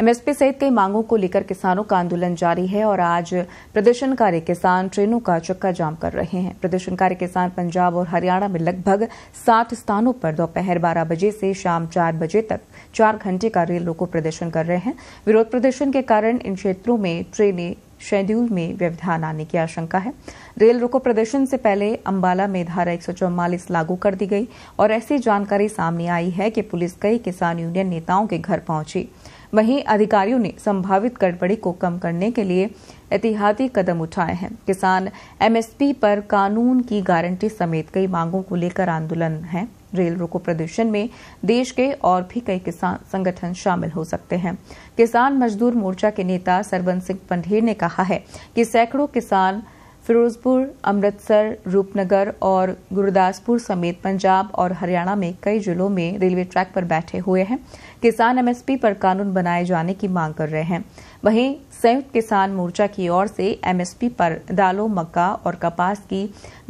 MSP सहित कई मांगों को लेकर किसानों का आंदोलन जारी है और आज प्रदर्शनकारी किसान ट्रेनों का चक्का जाम कर रहे हैं प्रदर्शनकारी किसान पंजाब और हरियाणा में लगभग सात स्थानों पर दोपहर बारह बजे से शाम चार बजे तक चार घंटे का रेल रोको प्रदर्शन कर रहे हैं विरोध प्रदर्शन के कारण इन क्षेत्रों में ट्रेनें शेड्यूल में व्यवधान आने की आशंका है रेल रोको प्रदर्शन से पहले अंबाला में धारा एक लागू कर दी गई और ऐसी जानकारी सामने आई है कि पुलिस कई किसान यूनियन नेताओं के घर पहुंची वहीं अधिकारियों ने संभावित गड़बड़ी को कम करने के लिए एहतियाती कदम उठाए हैं किसान एमएसपी पर कानून की गारंटी समेत कई मांगों को लेकर आंदोलन है रेल रोको प्रदर्शन में देश के और भी कई किसान संगठन शामिल हो सकते हैं किसान मजदूर मोर्चा के नेता सरवन सिंह पंडेर ने कहा है कि सैकड़ों किसान फिरोजपुर अमृतसर रूपनगर और गुरदासपुर समेत पंजाब और हरियाणा में कई जिलों में रेलवे ट्रैक पर बैठे हुए हैं किसान एमएसपी पर कानून बनाए जाने की मांग कर रहे हैं वहीं संयुक्त किसान मोर्चा की ओर से एमएसपी पर दालों मक्का और कपास की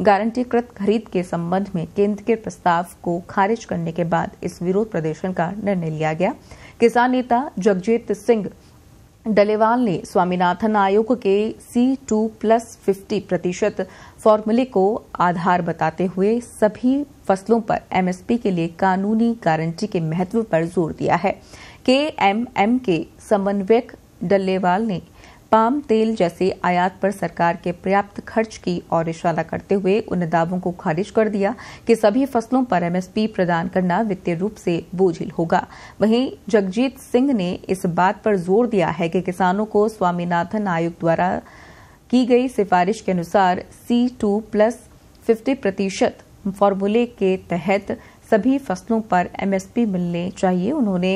गारंटीकृत खरीद के संबंध में केंद्र के प्रस्ताव को खारिज करने के बाद इस विरोध प्रदर्शन का निर्णय लिया गया किसान नेता जगजीत सिंह डलेवाल ने स्वामीनाथन आयोग के सी टू प्लस फिफ्टी प्रतिशत फॉर्मूले को आधार बताते हुए सभी फसलों पर एमएसपी के लिए कानूनी गारंटी के महत्व पर जोर दिया है के एम के समन्वयक डल्लेवाल ने पाम तेल जैसे आयात पर सरकार के पर्याप्त खर्च की और इशारा करते हुए उन दावों को खारिज कर दिया कि सभी फसलों पर एमएसपी प्रदान करना वित्तीय रूप से बोझिल होगा वहीं जगजीत सिंह ने इस बात पर जोर दिया है कि किसानों को स्वामीनाथन आयोग द्वारा की गई सिफारिश के अनुसार सी टू प्लस फिफ्टी प्रतिशत फॉर्मूले के तहत सभी फसलों पर एमएसपी मिलने चाहिए उन्होंने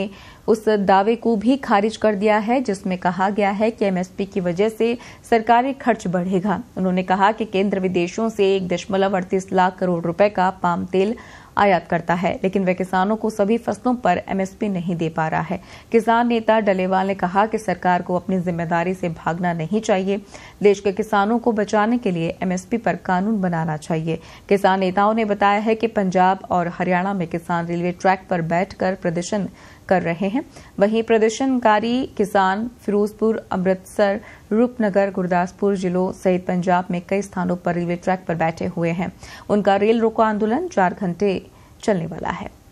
उस दावे को भी खारिज कर दिया है जिसमें कहा गया है कि एमएसपी की वजह से सरकारी खर्च बढ़ेगा उन्होंने कहा कि केंद्र विदेशों से एक दशमलव अड़तीस लाख करोड़ रुपए का पाम तेल आयात करता है लेकिन वह किसानों को सभी फसलों पर एमएसपी नहीं दे पा रहा है किसान नेता डलेवाल ने कहा कि सरकार को अपनी जिम्मेदारी से भागना नहीं चाहिए देश के किसानों को बचाने के लिए एमएसपी पर कानून बनाना चाहिए किसान नेताओं ने बताया है कि पंजाब और हरियाणा में किसान रेलवे ट्रैक पर बैठकर प्रदर्शन कर रहे हैं वहीं प्रदर्शनकारी किसान फिरोजपुर अमृतसर रूपनगर गुरदासपुर जिलों सहित पंजाब में कई स्थानों पर रेलवे ट्रैक पर बैठे हुए हैं उनका रेल रोको आंदोलन चार घंटे चलने वाला है